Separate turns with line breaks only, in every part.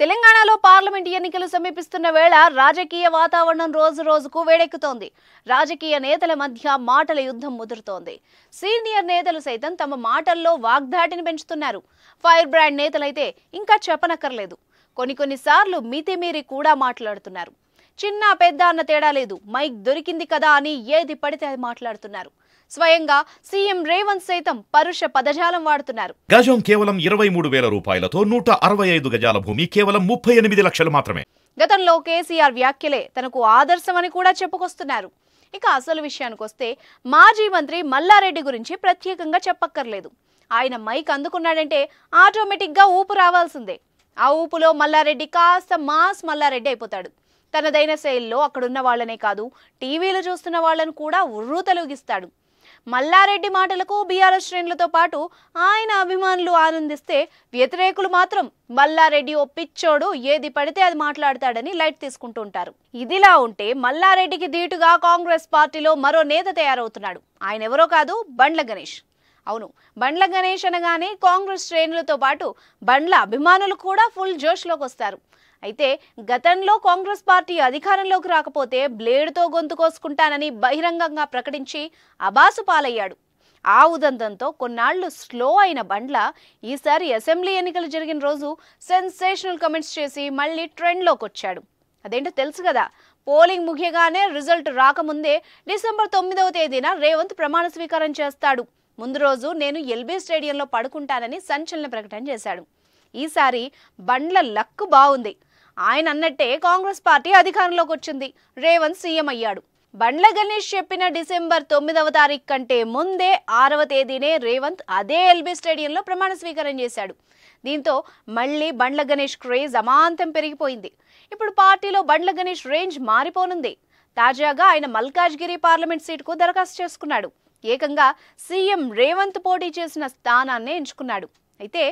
తెలంగాణలో పార్లమెంట్ ఎన్నికలు సమీపిస్తున్న వేళ రాజకీయ వాతావరణం రోజు రోజుకు వేడెక్కుతోంది రాజకీయ నేతల మధ్య మాటల యుద్ధం ముదురుతోంది సీనియర్ నేతలు సైతం తమ మాటల్లో వాగ్దాటిని పెంచుతున్నారు ఫైర్ బ్రాండ్ నేతలైతే ఇంకా చెప్పనక్కర్లేదు కొన్ని కొన్నిసార్లు మితిమీరి కూడా మాట్లాడుతున్నారు చిన్న పెద్ద అన్న తేడా లేదు మైక్ దొరికింది కదా అని ఏది పడితే అది మాట్లాడుతున్నారు స్వయంగా సీఎం రేవంత్ సైతం పరుష పదజాలం వాడుతున్నారు గజం కేవలం ఇరవై మూడు వేల రూపాయలతో నూట అరవై ఐదు గజాల భూమి కేవలం ముప్పై ఎనిమిది లక్షలు మాత్రమే గతంలో కేసీఆర్ వ్యాఖ్యలే తనకు ఆదర్శమని కూడా చెప్పుకొస్తున్నారు ఇక అసలు విషయానికి వస్తే మాజీ మంత్రి మల్లారెడ్డి గురించి ప్రత్యేకంగా చెప్పక్కర్లేదు ఆయన మైక్ అందుకున్నాడంటే ఆటోమేటిక్గా ఊపు రావాల్సిందే ఆ ఊపులో మల్లారెడ్డి కాస్త మాస్ మల్లారెడ్డి అయిపోతాడు తనదైన శైలిలో అక్కడున్న వాళ్ళనే కాదు టీవీలు చూస్తున్న వాళ్ళను కూడా ఉర్రూ తొలగిస్తాడు మల్లారెడ్డి మాటలకు బీఆర్ఎస్ శ్రేణులతో పాటు ఆయన అభిమానులు ఆనందిస్తే వ్యతిరేకులు మాత్రం మల్లారెడ్డి ఓ పిచ్చోడు ఏది పడితే అది మాట్లాడతాడని లైట్ తీసుకుంటుంటారు ఇదిలా ఉంటే మల్లారెడ్డికి ధీటుగా కాంగ్రెస్ పార్టీలో మరో నేత తయారవుతున్నాడు ఆయన ఎవరో కాదు బండ్ల గణేష్ అవును బండ్ల గణేష్ అనగానే కాంగ్రెస్ శ్రేణులతో పాటు బండ్ల అభిమానులు కూడా ఫుల్ జోష్లోకి వస్తారు అయితే గతంలో కాంగ్రెస్ పార్టీ అధికారంలోకి రాకపోతే బ్లేడ్తో గొంతు కోసుకుంటానని బహిరంగంగా ప్రకటించి అబాసు పాలయ్యాడు ఆ ఉదంతంతో కొన్నాళ్లు స్లో అయిన బండ్ల ఈసారి అసెంబ్లీ ఎన్నికలు జరిగిన రోజు సెన్సేషనల్ కమెంట్స్ చేసి మళ్ళీ ట్రెండ్లోకి వచ్చాడు అదేంటో తెలుసు కదా పోలింగ్ ముగియగానే రిజల్ట్ రాకముందే డిసెంబర్ తొమ్మిదవ తేదీన రేవంత్ ప్రమాణ స్వీకారం చేస్తాడు ముందు రోజు నేను ఎల్బీ స్టేడియంలో పడుకుంటానని సంచలన ప్రకటన చేశాడు ఈసారి బండ్ల లక్కు బాగుంది ఆయన అన్నట్టే కాంగ్రెస్ పార్టీ అధికారంలోకి వచ్చింది రేవంత్ సీఎం అయ్యాడు బండ్ల గణేష్ చెప్పిన డిసెంబర్ తొమ్మిదవ తారీఖు కంటే ముందే ఆరవ తేదీనే రేవంత్ అదే ఎల్బీ స్టేడియంలో ప్రమాణ స్వీకారం చేశాడు దీంతో మళ్ళీ బండ్ల గణేష్ క్రేజ్ అమాంతం పెరిగిపోయింది ఇప్పుడు పార్టీలో బండ్ల గణేష్ రేంజ్ మారిపోనుంది తాజాగా ఆయన మల్కాజ్గిరి పార్లమెంట్ సీటుకు దరఖాస్తు చేసుకున్నాడు ఏకంగా సీఎం రేవంత్ పోటీ చేసిన స్థానాన్ని ఎంచుకున్నాడు అయితే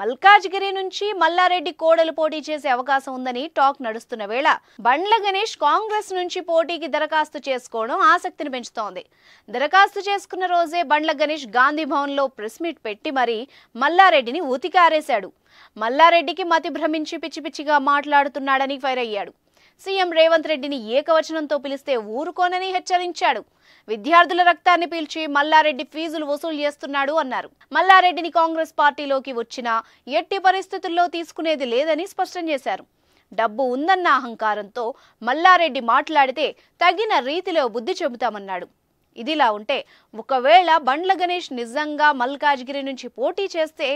మల్కాజ్గిరి నుంచి మల్లారెడ్డి కోడలు పోటీ చేసే అవకాశం ఉందని టాక్ నడుస్తున్న వేళ బండ్ల గణేష్ కాంగ్రెస్ నుంచి పోటీకి దరఖాస్తు చేసుకోవడం ఆసక్తిని పెంచుతోంది దరఖాస్తు చేసుకున్న రోజే బండ్ల గణేష్ గాంధీ భవన్లో ప్రెస్ మీట్ పెట్టి మరీ మల్లారెడ్డిని ఉతికారేశాడు మల్లారెడ్డికి మతి భ్రమించి పిచ్చి పిచ్చిగా మాట్లాడుతున్నాడని ఫైర్ అయ్యాడు సీఎం రేవంత్ రెడ్డిని ఏకవచనంతో పిలిస్తే ఊరుకోనని హెచ్చరించాడు విద్యార్థుల రక్తాన్ని పీల్చి మల్లారెడ్డి ఫీజులు వసూలు చేస్తున్నాడు అన్నారు మల్లారెడ్డిని కాంగ్రెస్ పార్టీలోకి వచ్చినా ఎట్టి పరిస్థితుల్లో తీసుకునేది లేదని స్పష్టం చేశారు డబ్బు ఉందన్న అహంకారంతో మల్లారెడ్డి మాట్లాడితే తగిన రీతిలో బుద్ధి చెబుతామన్నాడు ఇదిలా ఉంటే ఒకవేళ బండ్ల గణేష్ నిజంగా మల్కాజ్గిరి నుంచి పోటీ చేస్తే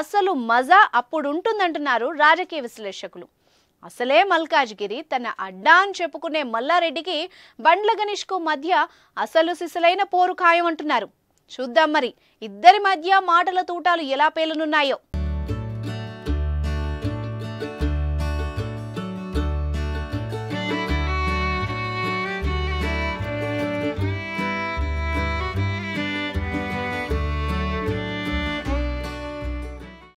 అసలు మజా అప్పుడుంటుందంటున్నారు రాజకీయ విశ్లేషకులు అసలే మల్కాజ్గిరి తన అడ్డా అని చెప్పుకునే మల్లారెడ్డికి బండ్ల గణేష్కు మధ్య అసలు సిసలైన పోరు అంటున్నారు చూద్దాం మరి ఇద్దరి మధ్య మాటల తూటాలు ఎలా పేలునున్నాయో